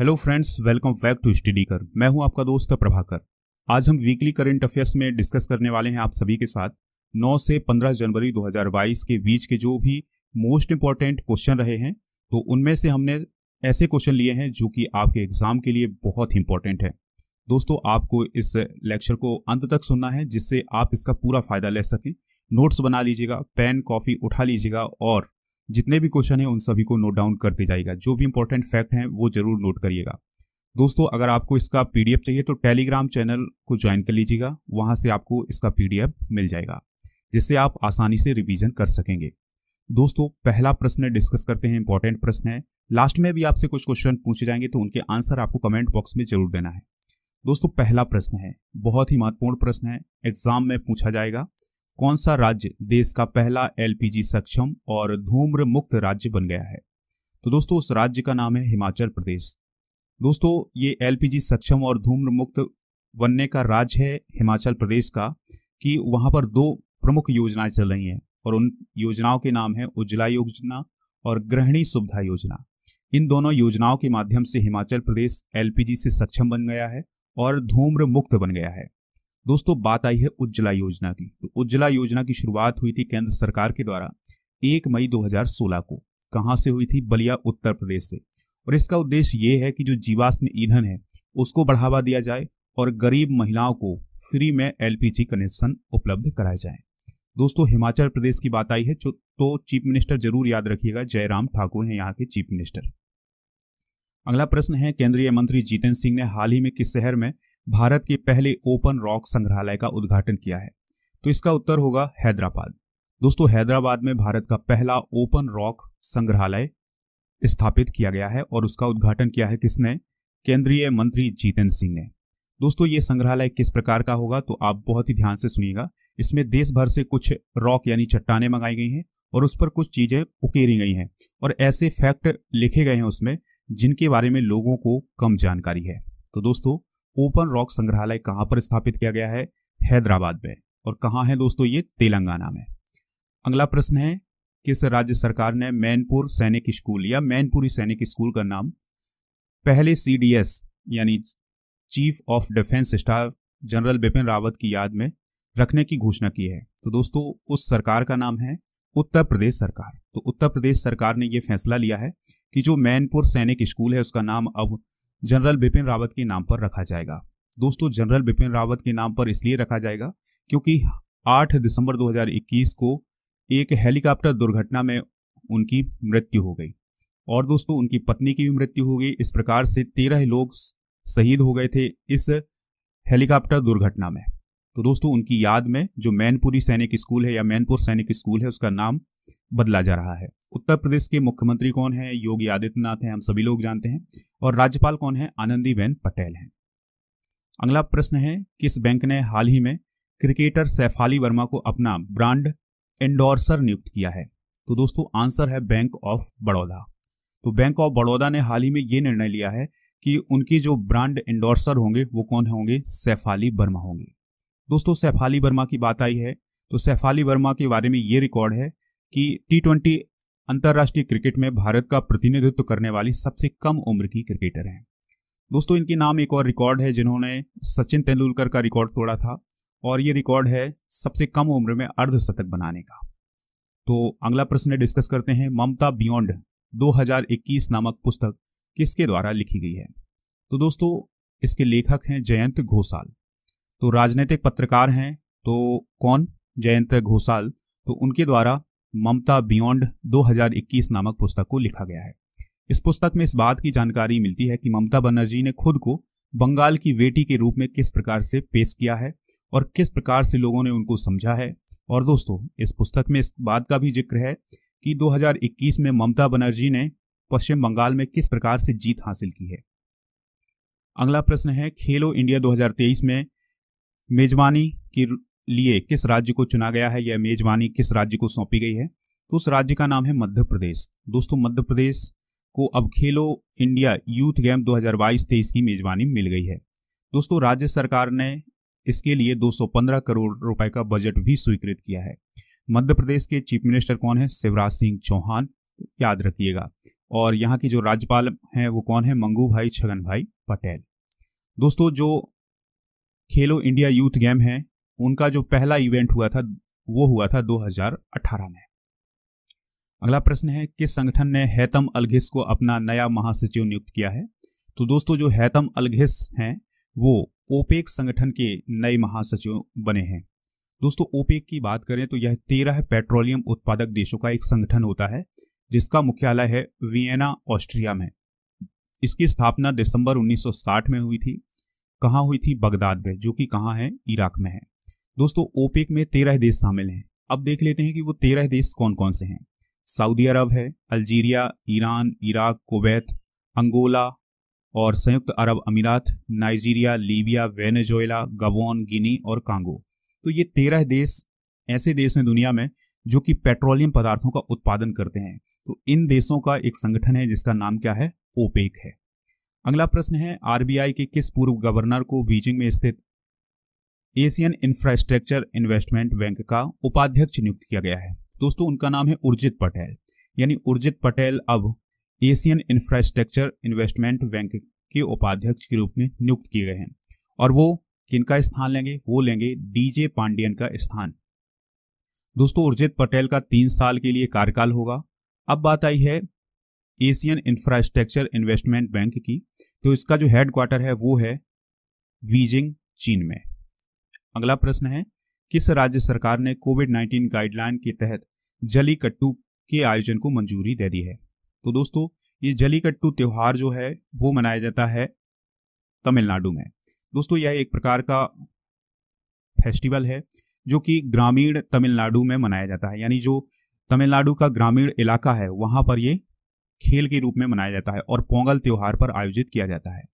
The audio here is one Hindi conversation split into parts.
hello friends welcome back to study कर मैं हूं आपका दोस्त प्रभाकर आज हम वीकली करंट अफेयर्स में डिस्कस करने वाले हैं आप सभी के साथ 9 से 15 जनवरी 2022 के बीच के जो भी मोस्ट इंपॉर्टेंट क्वेश्चन रहे हैं तो उनमें से हमने ऐसे क्वेश्चन लिए हैं जो कि आपके एग्जाम के लिए बहुत ही इंपॉर्टेंट है दोस्तों आपको इस लेक्चर को अंत तक सुनना है जिससे आप इसका पूरा फायदा ले सकें नोट्स बना लीजिएगा पेन कॉपी उठा लीजिएगा और जितने भी क्वेश्चन हैं उन सभी को नोट डाउन करते जाइएगा जो भी इंपॉर्टेंट फैक्ट हैं वो जरूर नोट करिएगा दोस्तों अगर आपको इसका पीडीएफ चाहिए तो टेलीग्राम चैनल को ज्वाइन कर लीजिएगा वहां से आपको इसका पीडीएफ मिल जाएगा जिससे आप आसानी से रिवीजन कर सकेंगे दोस्तों पहला प्रश्न डिस्कस करते हैं इंपॉर्टेंट प्रश्न है लास्ट में भी आपसे कुछ क्वेश्चन पूछे जाएंगे तो उनके आंसर आपको कमेंट बॉक्स में जरूर देना है दोस्तों पहला प्रश्न है बहुत ही महत्वपूर्ण प्रश्न है एग्जाम में पूछा जाएगा कौन सा राज्य देश का पहला एलपीजी सक्षम और धूम्र मुक्त राज्य बन गया है तो दोस्तों उस राज्य का नाम है हिमाचल प्रदेश दोस्तों ये एलपीजी सक्षम और धूम्र मुक्त बनने का राज्य है हिमाचल प्रदेश का कि वहां पर दो प्रमुख योजनाएं चल रही हैं और उन योजनाओं के नाम है उज्ज्वला योजना और गृहिणी सुविधा योजना इन दोनों योजनाओं के माध्यम से हिमाचल प्रदेश एलपीजी से सक्षम बन गया है और धूम्र मुक्त बन गया है दोस्तों बात आई है उज्ज्वला योजना की तो उज्ज्वला योजना की शुरुआत हुई थी केंद्र सरकार के द्वारा एक मई 2016 को कहाँ से हुई थी बलिया उत्तर प्रदेश से और इसका उद्देश्य ये है कि जो जीवाश्म ईंधन है उसको बढ़ावा दिया जाए और गरीब महिलाओं को फ्री में एलपीजी कनेक्शन उपलब्ध कराए जाए दोस्तों हिमाचल प्रदेश की बात आई है तो चीफ मिनिस्टर जरूर याद रखिएगा जयराम ठाकुर हैं यहाँ के चीफ मिनिस्टर अगला प्रश्न है केंद्रीय मंत्री जितेंद्र सिंह ने हाल ही में किस शहर में भारत के पहले ओपन रॉक संग्रहालय का उद्घाटन किया है तो इसका उत्तर होगा हैदराबाद दोस्तों हैदराबाद में भारत का पहला ओपन रॉक संग्रहालय स्थापित किया गया है और उसका उद्घाटन किया है किसने केंद्रीय मंत्री जितेंद्र सिंह ने दोस्तों ये संग्रहालय किस प्रकार का होगा तो आप बहुत ही ध्यान से सुनिएगा इसमें देश भर से कुछ रॉक यानी चट्टाने मंगाई गई हैं और उस पर कुछ चीजें उकेरी गई हैं और ऐसे फैक्ट लिखे गए हैं उसमें जिनके बारे में लोगों को कम जानकारी है तो दोस्तों ओपन रॉक संग्रहालय कहाँ पर स्थापित किया गया है हैदराबाद में और कहाँ है दोस्तों ये तेलंगाना में अगला प्रश्न है किस राज्य सरकार ने मैनपुर सैनिक स्कूल या मैनपुरी सैनिक स्कूल का नाम पहले सीडीएस यानी chief of defence staff general Bipin Rawat की याद में रखने की घोषणा की है तो दोस्तों उस सरकार का नाम है उत्तर प्रदेश सरकार तो उत्तर प्रदेश सरकार ने यह फैसला लिया है कि जो मैनपुर सैनिक स्कूल है उसका नाम अब जनरल बिपिन रावत के नाम पर रखा जाएगा दोस्तों जनरल बिपिन रावत के नाम पर इसलिए रखा जाएगा क्योंकि 8 दिसंबर 2021 को एक हेलीकॉप्टर दुर्घटना में उनकी मृत्यु हो गई और दोस्तों उनकी पत्नी की भी मृत्यु हो गई इस प्रकार से तेरह लोग शहीद हो गए थे इस हेलीकॉप्टर दुर्घटना में तो दोस्तों उनकी याद में जो मैनपुरी सैनिक स्कूल है या मैनपुर सैनिक स्कूल है उसका नाम बदला जा रहा है उत्तर प्रदेश के मुख्यमंत्री कौन है योगी आदित्यनाथ हैं हम सभी लोग जानते हैं और राज्यपाल कौन है आनंदीबेन पटेल हैं अगला प्रश्न है किस बैंक ने हाल ही में क्रिकेटर सैफाली वर्मा को अपना ब्रांड एंडोर्सर नियुक्त किया है तो दोस्तों आंसर है बैंक ऑफ बड़ौदा तो बैंक ऑफ बड़ौदा ने हाल ही में ये निर्णय लिया है कि उनकी जो ब्रांड एंडोर्सर होंगे वो कौन होंगे सैफाली वर्मा होंगे दोस्तों सैफाली वर्मा की बात आई है तो सैफाली वर्मा के बारे में ये रिकॉर्ड है कि टी ट्वेंटी अंतर्राष्ट्रीय क्रिकेट में भारत का प्रतिनिधित्व करने वाली सबसे कम उम्र की क्रिकेटर हैं दोस्तों इनके नाम एक और रिकॉर्ड है जिन्होंने सचिन तेंदुलकर का रिकॉर्ड तोड़ा था और ये रिकॉर्ड है सबसे कम उम्र में अर्धशतक बनाने का तो अगला प्रश्न डिस्कस करते हैं ममता बियॉन्ड 2021 नामक पुस्तक किसके द्वारा लिखी गई है तो दोस्तों इसके लेखक हैं जयंत घोषाल तो राजनीतिक पत्रकार हैं तो कौन जयंत घोषाल तो उनके द्वारा ममता बियॉन्ड 2021 नामक पुस्तक को लिखा गया है इस पुस्तक में इस बात की जानकारी मिलती है कि ममता बनर्जी ने खुद को बंगाल की बेटी के रूप में किस प्रकार से पेश किया है और किस प्रकार से लोगों ने उनको समझा है और दोस्तों इस पुस्तक में इस बात का भी जिक्र है कि 2021 में ममता बनर्जी ने पश्चिम बंगाल में किस प्रकार से जीत हासिल की है अगला प्रश्न है खेलो इंडिया 2023 में मेजबानी की लिए किस राज्य को चुना गया है यह मेजबानी किस राज्य को सौंपी गई है तो उस राज्य का नाम है मध्य प्रदेश दोस्तों मध्य प्रदेश को अब खेलो इंडिया यूथ गेम 2022-23 की मेजबानी मिल गई है दोस्तों राज्य सरकार ने इसके लिए 215 करोड़ रुपए का बजट भी स्वीकृत किया है मध्य प्रदेश के चीफ मिनिस्टर कौन है शिवराज सिंह चौहान याद रखिएगा और यहाँ की जो राज्यपाल हैं वो कौन है मंगू भाई छगन भाई पटेल दोस्तों जो खेलो इंडिया यूथ गेम है उनका जो पहला इवेंट हुआ था वो हुआ था 2018 में अगला प्रश्न है किस संगठन ने हैतम अलघिस को अपना नया महासचिव नियुक्त किया है तो दोस्तों जो हैतम अलघिस हैं वो ओपेक संगठन के नए महासचिव बने हैं दोस्तों ओपेक की बात करें तो यह तेरह पेट्रोलियम उत्पादक देशों का एक संगठन होता है जिसका मुख्यालय है वियना ऑस्ट्रिया में इसकी स्थापना दिसंबर 1960 में हुई थी कहाँ हुई थी बगदाद में जो कि कहाँ है इराक में है दोस्तों ओपेक में तेरह देश शामिल हैं अब देख लेते हैं कि वो तेरह देश कौन कौन से हैं सऊदी अरब है Algeria Iran Iraq Kuwait Angola और संयुक्त अरब अमीरात Nigeria Libya Venezuela Gabon Guinea और कांगो तो ये तेरह देश ऐसे देश हैं दुनिया में जो कि पेट्रोलियम पदार्थों का उत्पादन करते हैं तो इन देशों का एक संगठन है जिसका नाम क्या है ओपेक है अगला प्रश्न है आरबीआई के किस पूर्व गवर्नर को बीजिंग में स्थित एशियन इंफ्रास्ट्रक्चर इन्वेस्टमेंट बैंक का उपाध्यक्ष नियुक्त किया गया है दोस्तों उनका नाम है उर्जित पटेल यानी उर्जित पटेल अब एशियन इंफ्रास्ट्रक्चर इन्वेस्टमेंट बैंक के उपाध्यक्ष के रूप में नियुक्त किए गए हैं और वो किनका स्थान लेंगे वो लेंगे डीजे पांडियन का स्थान दोस्तों उर्जित पटेल का तीन साल के लिए कार्यकाल होगा अब बात आई है एशियन इंफ्रास्ट्रक्चर इन्वेस्टमेंट बैंक की तो इसका जो हेडक्वार्टर है वो है बीजिंग चीन में अगला प्रश्न है किस राज्य सरकार ने कोविड 19 गाइडलाइन के तहत जलीकट्टू के आयोजन को मंजूरी दे दी है तो दोस्तों ये जलीकट्टू त्यौहार जो है वो मनाया जाता है तमिलनाडु में दोस्तों यह एक प्रकार का फेस्टिवल है जो कि ग्रामीण तमिलनाडु में मनाया जाता है यानी जो तमिलनाडु का ग्रामीण इलाका है वहां पर ये खेल के रूप में मनाया जाता है और पोंगल त्यौहार पर आयोजित किया जाता है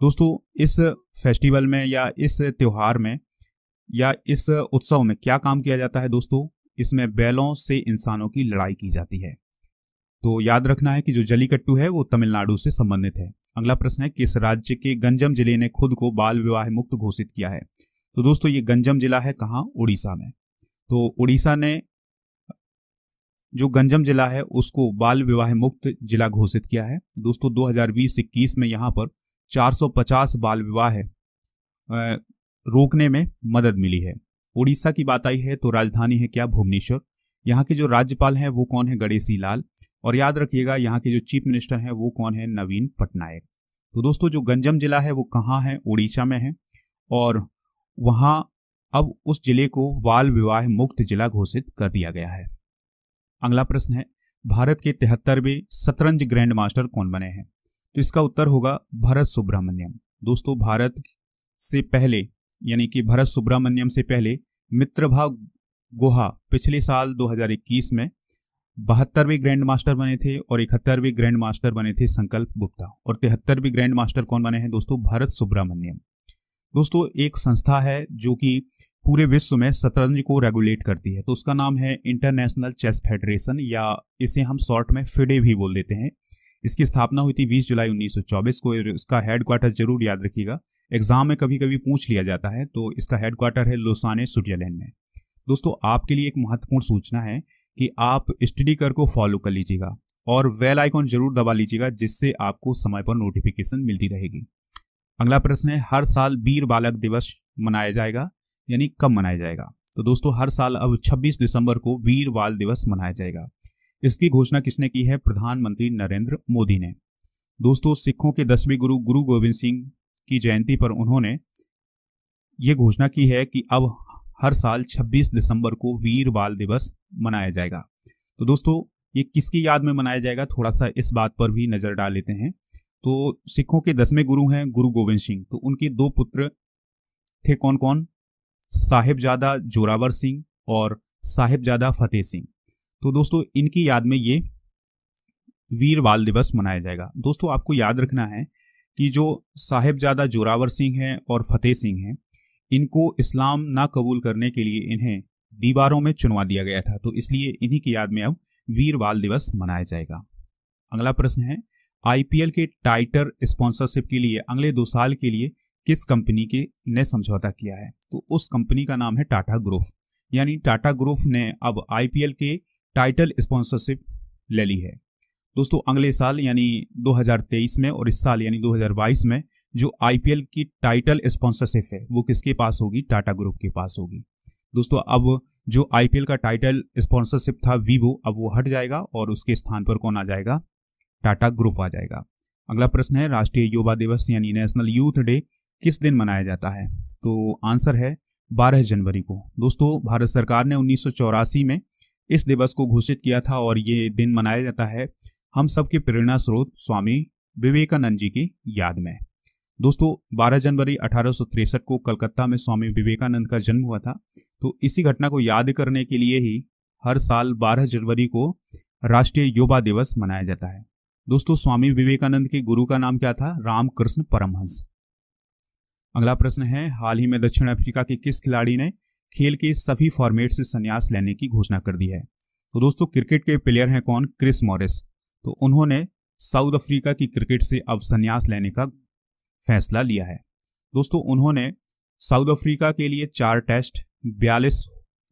दोस्तों इस फेस्टिवल में या इस त्यौहार में या इस उत्सव में क्या काम किया जाता है दोस्तों इसमें बैलों से इंसानों की लड़ाई की जाती है तो याद रखना है कि जो जलीकट्टू है वो तमिलनाडु से संबंधित है अगला प्रश्न है किस राज्य के गंजम जिले ने खुद को बाल विवाह मुक्त घोषित किया है तो दोस्तों ये गंजम जिला है कहाँ उड़ीसा में तो उड़ीसा ने जो गंजम जिला है उसको बाल विवाह मुक्त जिला घोषित किया है दोस्तों 2020 हजार में यहाँ पर 450 बाल विवाह रोकने में मदद मिली है उड़ीसा की बात आई है तो राजधानी है क्या भुवनेश्वर यहाँ के जो राज्यपाल हैं वो कौन है गणेशी लाल और याद रखिएगा यहाँ के जो चीफ मिनिस्टर हैं वो कौन है नवीन पटनायक तो दोस्तों जो गंजम जिला है वो कहाँ है उड़ीसा में है और वहाँ अब उस जिले को बाल विवाह मुक्त जिला घोषित कर दिया गया है अगला प्रश्न है भारत के तिहत्तरवें शतरंज ग्रैंड मास्टर कौन बने हैं तो इसका उत्तर होगा भरत सुब्रमण्यम दोस्तों भारत से पहले यानी कि भरत सुब्रमण्यम से पहले मित्रभा गुहा पिछले साल 2021 में बहत्तरवें ग्रैंड मास्टर बने थे और इकहत्तरवें ग्रैंड मास्टर बने थे संकल्प गुप्ता और तिहत्तरवें ग्रैंड मास्टर कौन बने हैं दोस्तों भरत सुब्रमण्यम दोस्तों एक संस्था है जो कि पूरे विश्व में शतरंज को रेगुलेट करती है तो उसका नाम है इंटरनेशनल चेस फेडरेशन या इसे हम शॉर्ट में फिडे भी बोल देते हैं इसकी स्थापना हुई थी 20 जुलाई 1924 को इसका हेडक्वार्टर जरूर याद रखिएगा एग्जाम में कभी कभी पूछ लिया जाता है तो इसका हेडक्वार्टर है लोसाने स्विट्जरलैंड में दोस्तों आपके लिए एक महत्वपूर्ण सूचना है कि आप स्टडी कर को फॉलो कर लीजिएगा और वेल आइकॉन जरूर दबा लीजिएगा जिससे आपको समय पर नोटिफिकेशन मिलती रहेगी अगला प्रश्न है हर साल वीर बालक दिवस मनाया जाएगा यानी कब मनाया जाएगा तो दोस्तों हर साल अब 26 दिसंबर को वीर बाल दिवस मनाया जाएगा इसकी घोषणा किसने की है प्रधानमंत्री नरेंद्र मोदी ने दोस्तों सिखों के दसवें गुरु गुरु गोविंद सिंह की जयंती पर उन्होंने ये घोषणा की है कि अब हर साल 26 दिसंबर को वीर बाल दिवस मनाया जाएगा तो दोस्तों ये किसकी याद में मनाया जाएगा थोड़ा सा इस बात पर भी नज़र डाल लेते हैं तो सिखों के दसवें गुरु हैं गुरु गोविंद सिंह तो उनके दो पुत्र थे कौन कौन साहिबजादा जोरावर सिंह और साहिबजादा फतेह सिंह तो दोस्तों इनकी याद में ये वीर बाल दिवस मनाया जाएगा दोस्तों आपको याद रखना है कि जो साहेबजादा जोरावर सिंह हैं और फतेह सिंह हैं इनको इस्लाम ना कबूल करने के लिए इन्हें दीवारों में चुनवा दिया गया था तो इसलिए इन्हीं की याद में अब वीर बाल दिवस मनाया जाएगा अगला प्रश्न है आईपीएल के टाइटर स्पॉन्सरशिप के लिए अगले दो साल के लिए किस कंपनी के ने समझौता किया है तो उस कंपनी का नाम है टाटा ग्रुप यानी टाटा ग्रुप ने अब आईपीएल के टाइटल स्पॉन्सरशिप ले ली है दोस्तों अगले साल यानी 2023 में और इस साल यानी 2022 में जो आईपीएल की टाइटल स्पॉन्सरशिप है वो किसके पास होगी टाटा ग्रुप के पास होगी दोस्तों अब जो आईपीएल का टाइटल स्पॉन्सरशिप था वीवो अब वो हट जाएगा और उसके स्थान पर कौन आ जाएगा टाटा ग्रुप आ जाएगा अगला प्रश्न है राष्ट्रीय युवा दिवस यानी नेशनल यूथ डे किस दिन मनाया जाता है तो आंसर है 12 जनवरी को दोस्तों भारत सरकार ने उन्नीस में इस दिवस को घोषित किया था और ये दिन मनाया जाता है हम सबके प्रेरणा स्रोत स्वामी विवेकानंद जी की याद में दोस्तों 12 जनवरी अठारह को कलकत्ता में स्वामी विवेकानंद का जन्म हुआ था तो इसी घटना को याद करने के लिए ही हर साल 12 जनवरी को राष्ट्रीय युवा दिवस मनाया जाता है दोस्तों स्वामी विवेकानंद के गुरु का नाम क्या था रामकृष्ण परमहंस अगला प्रश्न है हाल ही में दक्षिण अफ्रीका के किस खिलाड़ी ने खेल के सभी फॉर्मेट से संन्यास लेने की घोषणा कर दी है तो दोस्तों क्रिकेट के प्लेयर हैं कौन क्रिस मॉरिस तो उन्होंने साउथ अफ्रीका की क्रिकेट से अब संन्यास लेने का फैसला लिया है दोस्तों उन्होंने साउथ अफ्रीका के लिए चार टेस्ट बयालीस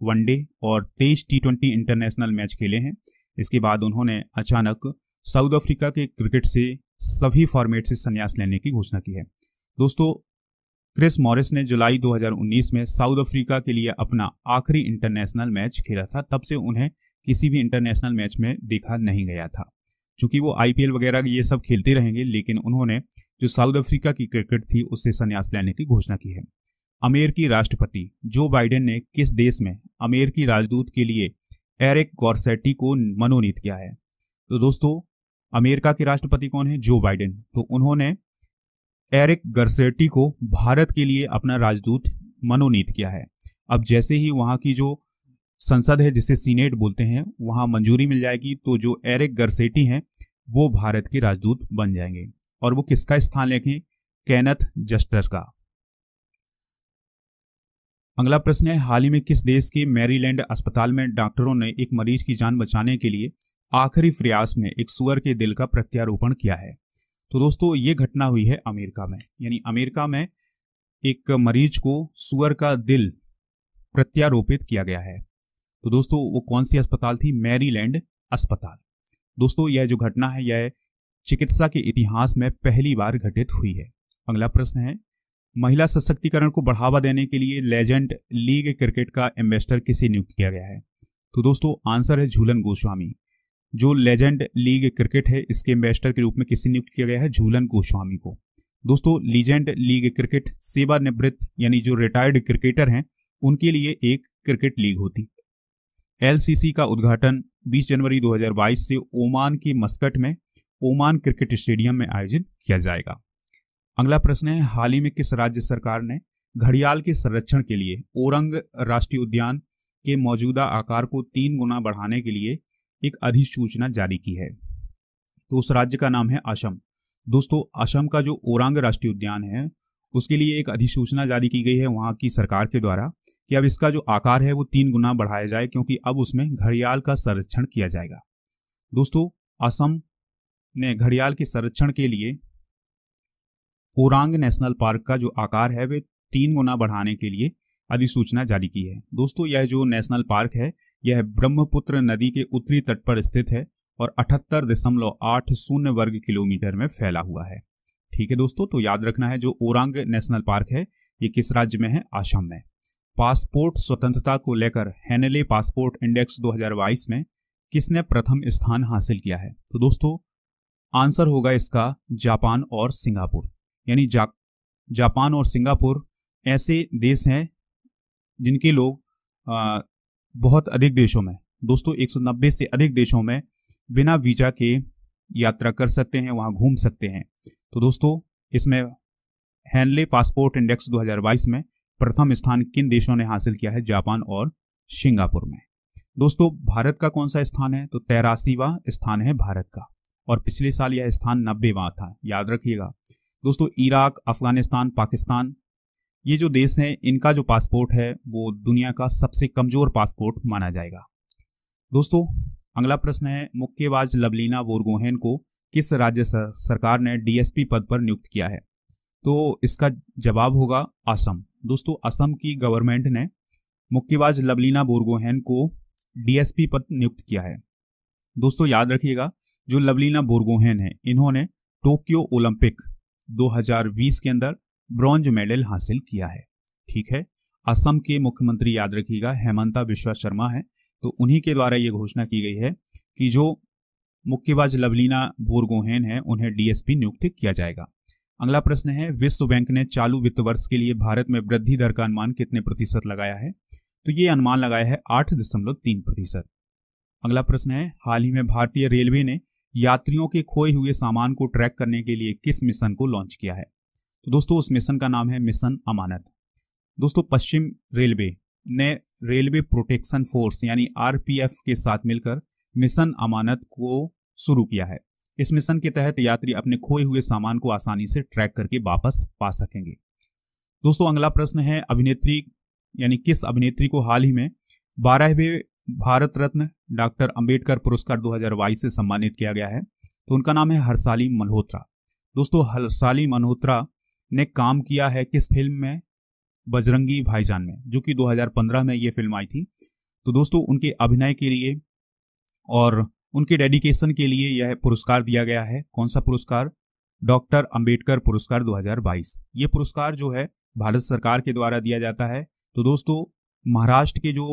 वनडे और तेईस टी ट्वेंटी इंटरनेशनल मैच खेले हैं इसके बाद उन्होंने अचानक साउथ अफ्रीका के क्रिकेट से सभी फॉर्मेट से संन्यास लेने की घोषणा की है दोस्तों क्रिस मॉरिस ने जुलाई 2019 में साउथ अफ्रीका के लिए अपना आखिरी इंटरनेशनल मैच खेला था तब से उन्हें किसी भी इंटरनेशनल मैच में देखा नहीं गया था चूंकि वो आईपीएल वगैरह ये सब खेलते रहेंगे लेकिन उन्होंने जो साउथ अफ्रीका की क्रिकेट थी उससे संन्यास लेने की घोषणा की है अमेरिकी राष्ट्रपति जो बाइडेन ने किस देश में अमेरिकी राजदूत के लिए एरिक गॉर्सेटी को मनोनीत किया है तो दोस्तों अमेरिका के राष्ट्रपति कौन है जो बाइडेन तो उन्होंने एरिक गर्सेटी को भारत के लिए अपना राजदूत मनोनीत किया है अब जैसे ही वहाँ की जो संसद है जिसे सीनेट बोलते हैं वहां मंजूरी मिल जाएगी तो जो एरिक गर्सेटी हैं वो भारत के राजदूत बन जाएंगे और वो किसका स्थान लेंगे कैनथ जस्टर का अगला प्रश्न है हाल ही में किस देश के मैरीलैंड अस्पताल में डॉक्टरों ने एक मरीज की जान बचाने के लिए आखिरी प्रयास में एक सुअर के दिल का प्रत्यारोपण किया है तो दोस्तों ये घटना हुई है अमेरिका में यानी अमेरिका में एक मरीज को सुअर का दिल प्रत्यारोपित किया गया है तो दोस्तों वो कौन सी अस्पताल थी मैरीलैंड अस्पताल दोस्तों यह जो घटना है यह चिकित्सा के इतिहास में पहली बार घटित हुई है अगला प्रश्न है महिला सशक्तिकरण को बढ़ावा देने के लिए लेजेंड लीग क्रिकेट का एम्बेसडर किसे नियुक्त किया गया है तो दोस्तों आंसर है झूलन गोस्वामी जो लेजेंड लीग क्रिकेट है इसके एम्बेसडर के रूप में किसे नियुक्त किया गया है झूलन गोस्वामी को दोस्तों लीजेंड लीग क्रिकेट सेवानिवृत्त यानी जो रिटायर्ड क्रिकेटर हैं उनके लिए एक क्रिकेट लीग होती एलसीसी का उद्घाटन 20 जनवरी 2022 से ओमान के मस्कट में ओमान क्रिकेट स्टेडियम में आयोजित किया जाएगा अगला प्रश्न है हाल ही में किस राज्य सरकार ने घड़ियाल के संरक्षण के लिए ओरंग राष्ट्रीय उद्यान के मौजूदा आकार को तीन गुना बढ़ाने के लिए एक अधिसूचना जारी की है तो उस राज्य का नाम है असम दोस्तों असम का जो ओरंग राष्ट्रीय उद्यान है उसके लिए एक अधिसूचना जारी की गई है वहाँ की सरकार के द्वारा कि अब इसका जो आकार है वो तीन गुना बढ़ाया जाए क्योंकि अब उसमें घड़ियाल का संरक्षण किया जाएगा दोस्तों असम ने घड़ियाल के संरक्षण के लिए ओरांग नेशनल पार्क का जो आकार है वे तीन गुना बढ़ाने के लिए अधिसूचना जारी की है दोस्तों यह जो नेशनल पार्क है यह ब्रह्मपुत्र नदी के उत्तरी तट पर स्थित है और अठहत्तर दशमलव आठ शून्य वर्ग किलोमीटर में फैला हुआ है ठीक है दोस्तों तो याद रखना है जो ओरंग नेशनल पार्क है ये किस राज्य में है आसाम में पासपोर्ट स्वतंत्रता को लेकर हेनेले पासपोर्ट इंडेक्स 2022 में किसने प्रथम स्थान हासिल किया है तो दोस्तों आंसर होगा इसका जापान और सिंगापुर यानी जा, जापान और सिंगापुर ऐसे देश हैं जिनके लोग आ, बहुत अधिक देशों में दोस्तों 190 से अधिक देशों में बिना वीजा के यात्रा कर सकते हैं वहां घूम सकते हैं तो दोस्तों इसमें हैनले पासपोर्ट इंडेक्स 2022 में प्रथम स्थान किन देशों ने हासिल किया है जापान और सिंगापुर में दोस्तों भारत का कौन सा स्थान है तो तेरासीवा स्थान है भारत का और पिछले साल यह स्थान नब्बेवा था याद रखिएगा दोस्तों इराक अफगानिस्तान पाकिस्तान ये जो देश हैं इनका जो पासपोर्ट है वो दुनिया का सबसे कमजोर पासपोर्ट माना जाएगा दोस्तों अगला प्रश्न है मुक्केबाज लवलीना बोरगोहेन को किस राज्य सरकार ने डीएसपी पद पर नियुक्त किया है तो इसका जवाब होगा असम दोस्तों असम की गवर्नमेंट ने मुक्केबाज लवलीना बोरगोहेन को डीएसपी पद नियुक्त किया है दोस्तों याद रखिएगा जो लवलीना बोरगोहेन है इन्होंने टोक्यो ओलंपिक 2020 के अंदर ब्रॉन्ज मेडल हासिल किया है ठीक है असम के मुख्यमंत्री याद रखिएगा हेमंता बिश्वा शर्मा है तो उन्हीं के द्वारा ये घोषणा की गई है कि जो मुक्केबाज लवलीना बोरगोहेन है उन्हें डीएसपी नियुक्त किया जाएगा अगला प्रश्न है विश्व बैंक ने चालू वित्त वर्ष के लिए भारत में वृद्धि दर का अनुमान कितने प्रतिशत लगाया है तो ये अनुमान लगाया है आठ दशमलव तीन प्रतिशत अगला प्रश्न है हाल ही में भारतीय रेलवे ने यात्रियों के खोए हुए सामान को ट्रैक करने के लिए किस मिशन को लॉन्च किया है तो दोस्तों उस मिशन का नाम है मिशन अमानत दोस्तों पश्चिम रेलवे ने रेलवे प्रोटेक्शन फोर्स यानी आरपीएफ के साथ मिलकर मिशन अमानत को शुरू किया है इस मिशन के तहत यात्री अपने खोए हुए सामान को आसानी से ट्रैक करके वापस पा सकेंगे दोस्तों अगला प्रश्न है अभिनेत्री यानी किस अभिनेत्री को हाल ही में बारहवें भारत रत्न डॉक्टर अंबेडकर पुरस्कार 2022 से सम्मानित किया गया है तो उनका नाम है हरसाली मल्होत्रा दोस्तों हरसाली मल्होत्रा ने काम किया है किस फिल्म में बजरंगी भाईजान में जो कि 2015 में ये फिल्म आई थी तो दोस्तों उनके अभिनय के लिए और उनके डेडिकेशन के लिए यह पुरस्कार दिया गया है कौन सा पुरस्कार डॉक्टर अंबेडकर पुरस्कार 2022 ये पुरस्कार जो है भारत सरकार के द्वारा दिया जाता है तो दोस्तों महाराष्ट्र के जो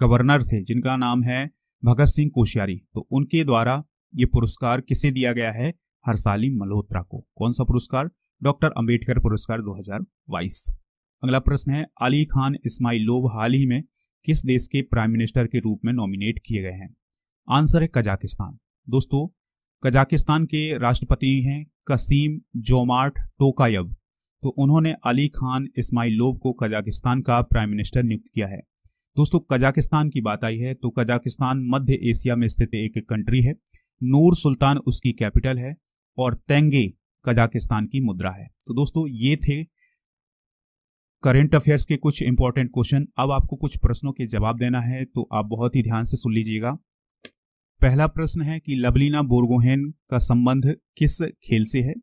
गवर्नर थे जिनका नाम है भगत सिंह कोश्यारी तो उनके द्वारा ये पुरस्कार किसे दिया गया है हरसाली मल्होत्रा को कौन सा पुरस्कार डॉक्टर अंबेडकर पुरस्कार 2022 अगला प्रश्न है अली खान लोभ हाल ही में किस देश के प्राइम मिनिस्टर के रूप में नॉमिनेट किए गए हैं आंसर है कजाकिस्तान दोस्तों कजाकिस्तान के राष्ट्रपति हैं कसीम जोमार्ट टोकायब तो उन्होंने अली खान इस्माइलोव को कजाकिस्तान का प्राइम मिनिस्टर नियुक्त किया है दोस्तों कजाकिस्तान की बात आई है तो कजाकिस्तान मध्य एशिया में स्थित एक कंट्री है नूर सुल्तान उसकी कैपिटल है और तेंगे कजाकिस्तान की मुद्रा है तो दोस्तों ये थे करंट अफेयर्स के कुछ इंपॉर्टेंट क्वेश्चन अब आपको कुछ प्रश्नों के जवाब देना है तो आप बहुत ही ध्यान से सुन लीजिएगा पहला प्रश्न है कि लवलीना बोरगोहेन का संबंध किस खेल से है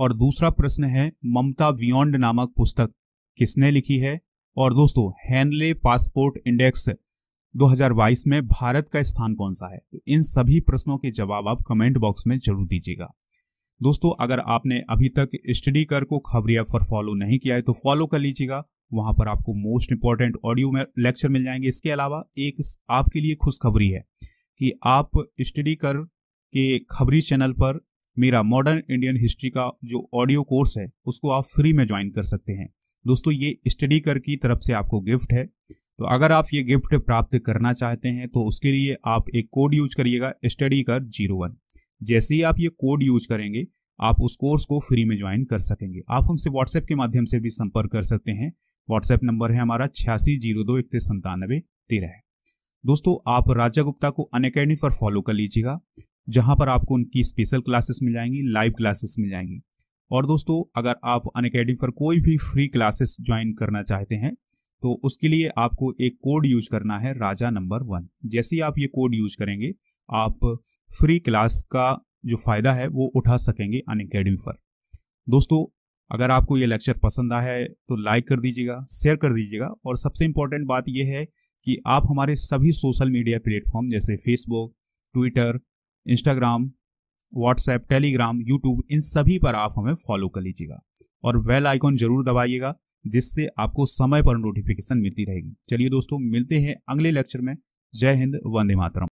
और दूसरा प्रश्न है ममता वियॉन्ड नामक पुस्तक किसने लिखी है और दोस्तों हैनले पासपोर्ट इंडेक्स 2022 में भारत का स्थान कौन सा है तो इन सभी प्रश्नों के जवाब आप कमेंट बॉक्स में जरूर दीजिएगा दोस्तों अगर आपने अभी तक स्टडी कर को खबरिया पर फॉलो नहीं किया है तो फॉलो कर लीजिएगा वहां पर आपको मोस्ट इंपॉर्टेंट ऑडियो में लेक्चर मिल जाएंगे इसके अलावा एक आपके लिए खुशखबरी है कि आप स्टडी कर के खबरी चैनल पर मेरा मॉडर्न इंडियन हिस्ट्री का जो ऑडियो कोर्स है उसको आप फ्री में ज्वाइन कर सकते हैं दोस्तों ये स्टडी कर की तरफ से आपको गिफ्ट है तो अगर आप ये गिफ्ट प्राप्त करना चाहते हैं तो उसके लिए आप एक कोड यूज करिएगा स्टडी कर जीरो वन जैसे ही आप ये कोड यूज करेंगे आप उस कोर्स को फ्री में ज्वाइन कर सकेंगे आप हमसे व्हाट्सएप के माध्यम से भी संपर्क कर सकते हैं व्हाट्सएप नंबर है हमारा छियासी जीरो दो इकतीस संतानवे तेरह दोस्तों आप राजा गुप्ता को अनअकैडमी पर फॉलो कर लीजिएगा जहां पर आपको उनकी स्पेशल क्लासेस मिल जाएंगी लाइव क्लासेस मिल जाएंगी और दोस्तों अगर आप अनअकैडमी पर कोई भी फ्री क्लासेस ज्वाइन करना चाहते हैं तो उसके लिए आपको एक कोड यूज करना है राजा नंबर वन जैसे ही आप ये कोड यूज करेंगे आप फ्री क्लास का जो फ़ायदा है वो उठा सकेंगे अनअकैडमी पर दोस्तों अगर आपको ये लेक्चर पसंद आया है तो लाइक कर दीजिएगा शेयर कर दीजिएगा और सबसे इम्पोर्टेंट बात यह है कि आप हमारे सभी सोशल मीडिया प्लेटफॉर्म जैसे Facebook Twitter Instagram WhatsApp Telegram YouTube इन सभी पर आप हमें फॉलो कर लीजिएगा और वेल आइकॉन जरूर दबाइएगा जिससे आपको समय पर नोटिफिकेशन मिलती रहेगी चलिए दोस्तों मिलते हैं अगले लेक्चर में जय हिंद वंदे मातरम